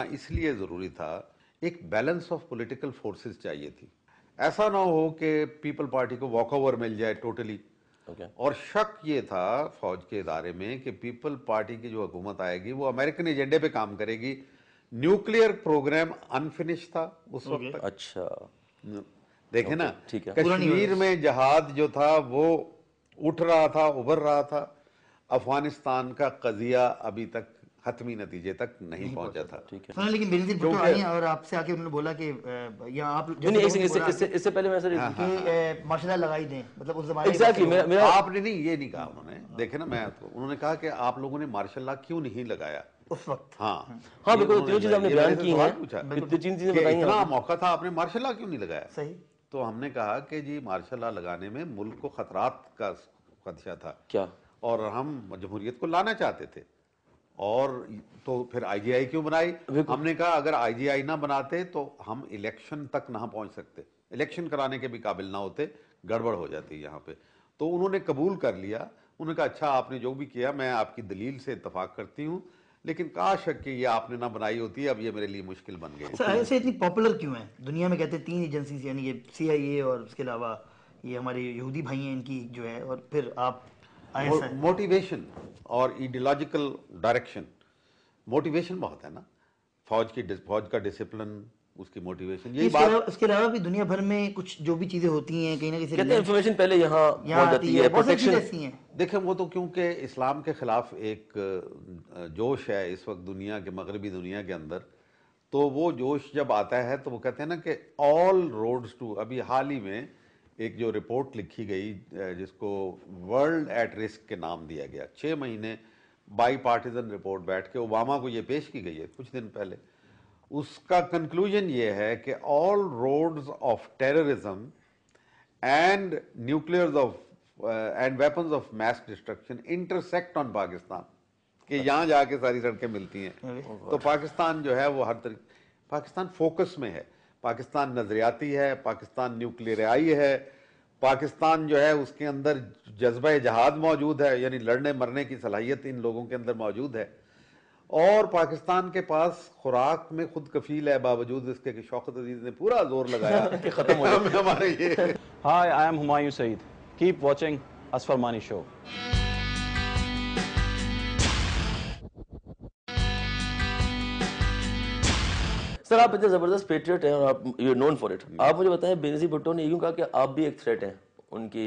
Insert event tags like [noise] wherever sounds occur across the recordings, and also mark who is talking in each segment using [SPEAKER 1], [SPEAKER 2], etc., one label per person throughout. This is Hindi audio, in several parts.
[SPEAKER 1] होना इसलिए ज़रूरी था एक बैलेंस ऑफ पॉलिटिकल फोर्सेस चाहिए थी ऐसा ना हो कि पीपल पार्टी को वॉकओवर मिल जाए टोटली okay. और शक ये था फौज के इदारे में कि पीपल पार्टी की जो हुकूमत आएगी वो अमेरिकन एजेंडे पे काम करेगी न्यूक्लियर प्रोग्राम अनफिनिश था उस okay. वक्त अच्छा देखे okay. ना ठीक है कश्मीर में जहाज जो था वो उठ रहा था उभर रहा था अफगानिस्तान का कजिया अभी तक हतमी नतीजे तक नहीं, नहीं पहुंचा था ठीक है हाँ, लेकिन
[SPEAKER 2] बेनजीर आई और आपसे आके उन्होंने बोला कि या आप आपने नहीं ये नहीं कहा उन्होंने
[SPEAKER 1] देखे ना मैं तो, उन्होंने कहा कि आप लोगों ने मार्शल लॉ क्यों नहीं लगाया उस वक्त हाँ हाँ बिल्कुल तीनों चीज आपने बयान तो की हैं तीन चीजें बताई इतना मौका था आपने मार्शल लॉ क्यों नहीं लगाया सही तो हमने कहा कि जी मार्शल लॉ लगाने में मुल्क को खतरात का खदशा था क्या और हम जमहूरियत को लाना चाहते थे और तो फिर आईजीआई क्यों बनाई हमने कहा अगर आईजीआई ना बनाते तो हम इलेक्शन तक ना पहुंच सकते इलेक्शन कराने के भी काबिल ना होते गड़बड़ हो जाती यहाँ पे तो उन्होंने कबूल कर लिया उन्होंने कहा अच्छा आपने जो भी किया मैं आपकी दलील से इतफाक करती हूँ लेकिन काश कि ये आपने ना बनाई होती अब ये मेरे लिए मुश्किल बन गई ऐसे
[SPEAKER 2] इतनी पॉपुलर क्यों है दुनिया में कहते हैं तीन एजेंसी यानी ये सी और उसके अलावा ये हमारे यहूदी भाई हैं इनकी जो है और फिर आप मोटिवेशन
[SPEAKER 1] और इडियोलॉजिकल डायरेक्शन
[SPEAKER 2] मोटिवेशन बहुत है ना
[SPEAKER 1] फौज की फौज का डिसिप्लिन उसकी मोटिवेशन ये बात
[SPEAKER 2] इसके अलावा भी दुनिया भर में कुछ जो भी चीजें होती हैं कहीं ना कहीं कहते पहले यहाँ आती है, है प्रोटेक्शन
[SPEAKER 1] देखें वो तो क्योंकि इस्लाम के खिलाफ एक जोश है इस वक्त दुनिया के मगरबी दुनिया के अंदर तो वो जोश जब आता है तो वो कहते हैं ना कि ऑल रोड्स टू अभी हाल ही में एक जो रिपोर्ट लिखी गई जिसको वर्ल्ड एट रिस्क के नाम दिया गया छः महीने बाई पार्टीजन रिपोर्ट बैठ के ओबामा को ये पेश की गई है कुछ दिन पहले उसका कंक्लूजन ये है कि all roads of terrorism and nuclears of and weapons of mass destruction intersect on Pakistan कि अच्छा। यहाँ जाके सारी सड़कें मिलती
[SPEAKER 2] हैं तो
[SPEAKER 1] पाकिस्तान जो है वो हर तरीके पाकिस्तान फोकस में है पाकिस्तान नजरियाती है पाकिस्तान न्यूक्लियर आई है पाकिस्तान जो है उसके अंदर जज्बा जहाद मौजूद है यानी लड़ने मरने की सलाहियत इन लोगों के अंदर मौजूद है और पाकिस्तान के पास खुराक में खुद कफील है बावजूद इसके कि शौकत अजीज ने पूरा जोर लगाया [laughs] कि खत्म हो [laughs] हमारे ये hi I am Humayun Saeed keep watching असफरमानी शो सर आप इतने ज़बरदस्त पेट्रियट हैं और आप यू नोन फॉर इट आप मुझे बताएं बेनजी भुट्टो ने यूं कहा कि आप भी एक थ्रेट हैं उनकी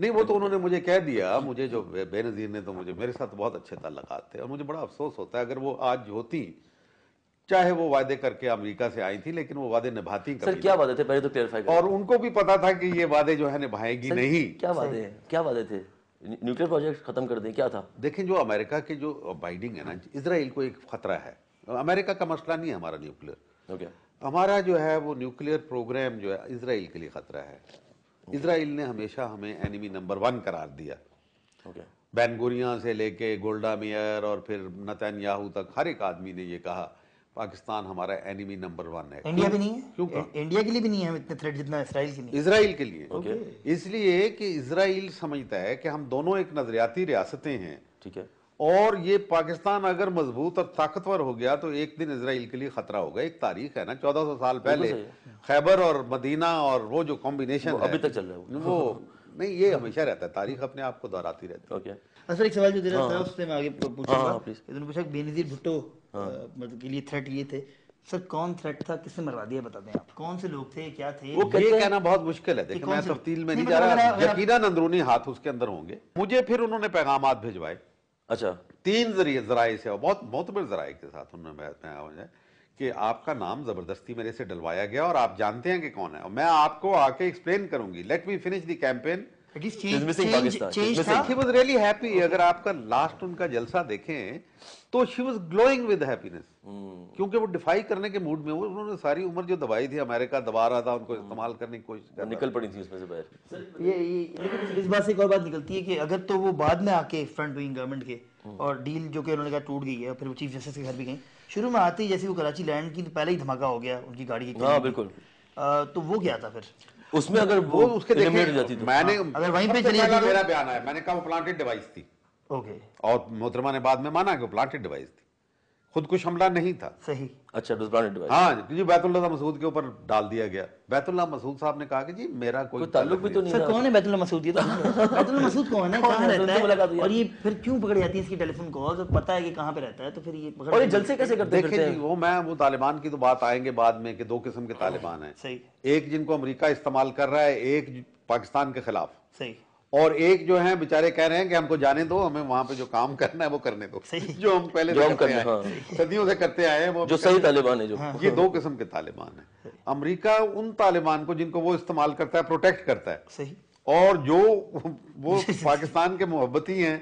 [SPEAKER 1] नहीं वो तो उन्होंने मुझे कह दिया मुझे जो बेनज़ीर ने तो मुझे मेरे साथ बहुत अच्छे ताल्लुक थे और मुझे बड़ा अफसोस होता है अगर वो आज होती चाहे वो वादे करके अमेरिका से आई थी लेकिन वो वादे निभाती सर क्या वादे थे पहले तो क्लियरफाई और उनको भी पता था कि ये वादे जो है निभाएगी नहीं क्या वादे क्या वादे थे न्यूक्लियर प्रोजेक्ट खत्म कर दें क्या था देखें जो अमेरिका के जो बाइडिंग है ना इसराइल को एक खतरा है अमेरिका का मसला नहीं है हमारा न्यूक्लियर हमारा जो है वो न्यूक्लियर प्रोग्राम जो है इसराइल के लिए खतरा है okay. इसराइल ने हमेशा हमें एनिमी नंबर वन करार दिया okay. बैनगोरिया से लेके गोल्डा मेयर और फिर नतन याहू तक हर एक आदमी ने ये कहा पाकिस्तान हमारा एनिमी नंबर वन है इंडिया भी नहीं
[SPEAKER 2] है क्यों इंडिया के लिए भी नहीं है इतने थ्रेट जितना इसराइल के लिए इसराइल के लिए okay.
[SPEAKER 1] इसलिए कि इसराइल समझता है कि हम दोनों एक नजरियाती रियासतें हैं ठीक है और ये पाकिस्तान अगर मजबूत और ताकतवर हो गया तो एक दिन इसराइल के लिए खतरा होगा एक तारीख है ना चौदह सौ साल तो पहले खैबर और मदीना और वो जो कॉम्बिनेशन अभी तक चल रहा है वो नहीं ये हमेशा रहता है तारीख अपने आप को दोहराती रहती है सर
[SPEAKER 2] अच्छा, एक सवाल जो हाँ। उससे मैं आगे पूछूंगा हाँ, हाँ, पूछा बेनजीर भुट्टो मतलब के लिए थ्रेट ये थे सर कौन थ्रेट था किसने मरवा दिया बता दें आप कौन से लोग थे क्या थे वो ये कहना बहुत मुश्किल
[SPEAKER 1] है देखिए मैं तफ्तील में नहीं मतलब जा रहा यकीनन अंदरूनी हाथ उसके अंदर होंगे मुझे फिर उन्होंने पैगाम भिजवाए अच्छा तीन जरिए जराए से बहुत मोतबर जराए के साथ उन्होंने कि आपका नाम ज़बरदस्ती मेरे से डलवाया गया और आप जानते हैं कि कौन है और मैं आपको आके एक्सप्लेन करूंगी let me finish the campaign अगर आपका लास्ट उनका जलसा देखें तो she was glowing with happiness क्योंकि वो डिफाई करने के मूड में वो उन्होंने सारी उम्र जो दबाई थी अमेरिका दबा रहा था उनको hmm. इस्तेमाल करने की कोशिश कर निकल पड़ी थी उसमें से बाहर
[SPEAKER 2] ये लेकिन इस बात से एक और बात निकलती है कि अगर तो वो बाद में आके फ्रंट विंग गवर्नमेंट के hmm. और डील जो कि उन्होंने कहा टूट गई है फिर वो चीफ जस्टिस के घर भी गई शुरू में आती जैसे वो कराची लैंड की पहले ही धमाका हो गया उनकी गाड़ी हाँ, की बिल्कुल तो वो क्या था फिर
[SPEAKER 1] उसमें अगर वो उसके हो जाती तो, मैंने हाँ। अगर वहीं पे चली जाती तो- मेरा बयान है मैंने कहा वो प्लांटेड डिवाइस थी ओके और मोहतरमा ने बाद में माना कि वो प्लांटेड डिवाइस थी खुद कुछ हमला नहीं था सही अच्छा हाँ जी बैतुल्ला मसूद के ऊपर डाल दिया गया बैतुल्ला मसूद साहब ने कहा कि जी मेरा
[SPEAKER 2] कोई ताल्लुक भी तो नहीं सर कौन है बैतुल्ला मसूद ये तो [laughs] बैतुल्ला मसूद कौन है कहाँ रहता है और ये फिर क्यों पकड़ी जाती है इसकी टेलीफोन कॉल और पता है कि कहाँ पे रहता है तो फिर ये और ये जलसे कैसे करते हैं वो मैं वो
[SPEAKER 1] तालिबान की तो बात आएंगे बाद में कि दो किस्म के तालिबान है सही एक जिनको अमरीका इस्तेमाल कर रहा है एक पाकिस्तान के खिलाफ सही और एक जो है बेचारे कह रहे हैं कि हमको जाने दो हमें वहां पे जो काम करना है वो करने दो [laughs] जो हम पहले जो हम करते हैं हाँ। सदियों से करते आए हैं वो जो सही तालिबान है जो हाँ। ये दो किस्म के तालिबान है अमेरिका उन तालिबान को जिनको वो इस्तेमाल करता है प्रोटेक्ट करता है सही और जो वो [laughs] पाकिस्तान के मोहब्बती हैं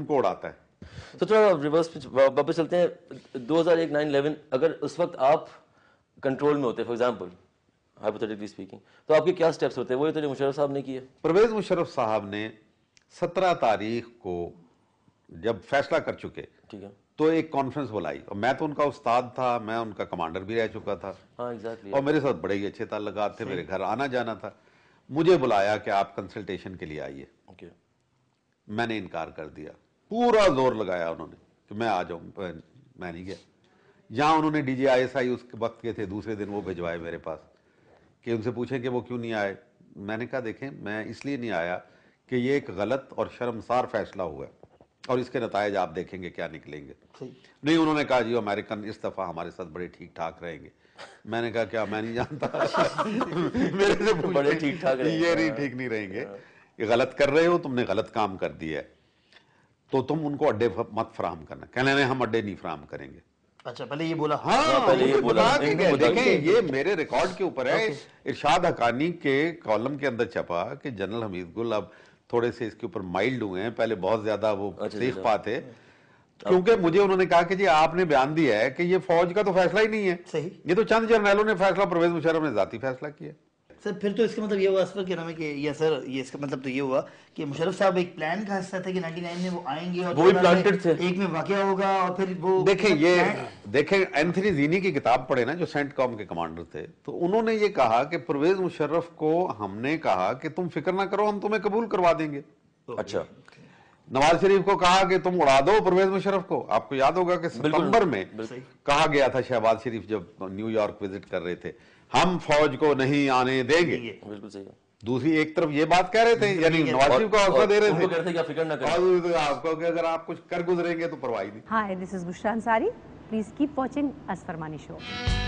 [SPEAKER 1] उनको उड़ाता है तो थोड़ा रिवर्स वापस चलते हैं दो हजार अगर उस वक्त आप कंट्रोल में होते फॉर एग्जाम्पल हाइपोथेटिकली स्पीकिंग तो आपके क्या स्टेप्स होते हैं वही तो जो मुशरफ साहब ने किया परवेज मुशरफ साहब ने सत्रह तारीख को जब फैसला कर चुके ठीक है तो एक कॉन्फ्रेंस बुलाई और मैं तो उनका उस्ताद था मैं उनका कमांडर भी रह चुका था हाँ exactly. और मेरे साथ बड़े ही अच्छे ताल्लुकात थे मेरे घर आना जाना था मुझे बुलाया कि आप कंसल्टेशन के लिए आइए ओके मैंने इनकार कर दिया पूरा जोर लगाया उन्होंने कि मैं आ जाऊँ मैं नहीं गया यहाँ उन्होंने D J I S I उस वक्त के थे दूसरे दिन वो भिजवाए मेरे पास कि उनसे पूछें कि वो क्यों नहीं आए मैंने कहा देखें मैं इसलिए नहीं आया कि ये एक गलत और शर्मसार फैसला हुआ है और इसके नतज आप देखेंगे क्या निकलेंगे नहीं उन्होंने कहा जी अमेरिकन इस दफ़ा हमारे साथ बड़े ठीक ठाक रहेंगे मैंने कहा क्या मैं नहीं जानता [laughs] मेरे
[SPEAKER 2] से बड़े ठीक ठाक ये नहीं ठीक
[SPEAKER 1] नहीं रहेंगे गलत कर रहे हो तुमने गलत काम कर दिया है तो तुम उनको अड्डे मत फ्राहम करना कहने हम अड्डे नहीं फ्राहम करेंगे
[SPEAKER 2] अच्छा पहले ये बोला हाँ, हाँ पहले ये बोला देखें ये
[SPEAKER 1] मेरे रिकॉर्ड के ऊपर है इरशाद हकानी के कॉलम के अंदर छपा कि जनरल हमीद गुल अब थोड़े से इसके ऊपर माइल्ड हुए हैं पहले बहुत ज्यादा वो देख अच्छा, अच्छा, पाते अच्छा। क्योंकि मुझे उन्होंने कहा कि जी आपने बयान दिया है कि ये फौज का तो फैसला ही नहीं है
[SPEAKER 2] सही ये तो चंद जर्नैलों ने फैसला परवेज मुशरफ ने जाती फैसला किया सर फिर तो इसका मतलब ये हुआ सर क्या नाम है कि ये सर ये इसका मतलब तो ये हुआ कि मुशरफ साहब एक प्लान का हिस्सा था कि 99 में वो आएंगे और वो भी प्लांटेड थे एक में वाकया होगा और फिर वो देखें मतलब ये देखें एंथनी जीनी की
[SPEAKER 1] किताब पढ़े ना जो सेंट कॉम के कमांडर थे तो उन्होंने ये कहा कि परवेज मुशर्रफ को हमने कहा कि तुम फिक्र ना करो हम तुम्हें कबूल करवा देंगे तो अच्छा नवाज शरीफ को कहा कि तुम उड़ा दो परवेज मुशरफ को आपको याद होगा कि सितंबर में कहा गया था शहबाज शरीफ जब न्यूयॉर्क विजिट कर रहे थे हम फौज को नहीं आने देंगे बिल्कुल सही दूसरी एक तरफ ये बात कह रहे थे यानी नवाज शरीफ को अवसर दे रहे थे कि फिक्र ना करें तो आपको कि अगर आप कुछ कर गुजरेंगे तो परवाही नहीं हाय दिस इज गुस्तान अंसारी प्लीज कीप वाचिंग फरमानी शो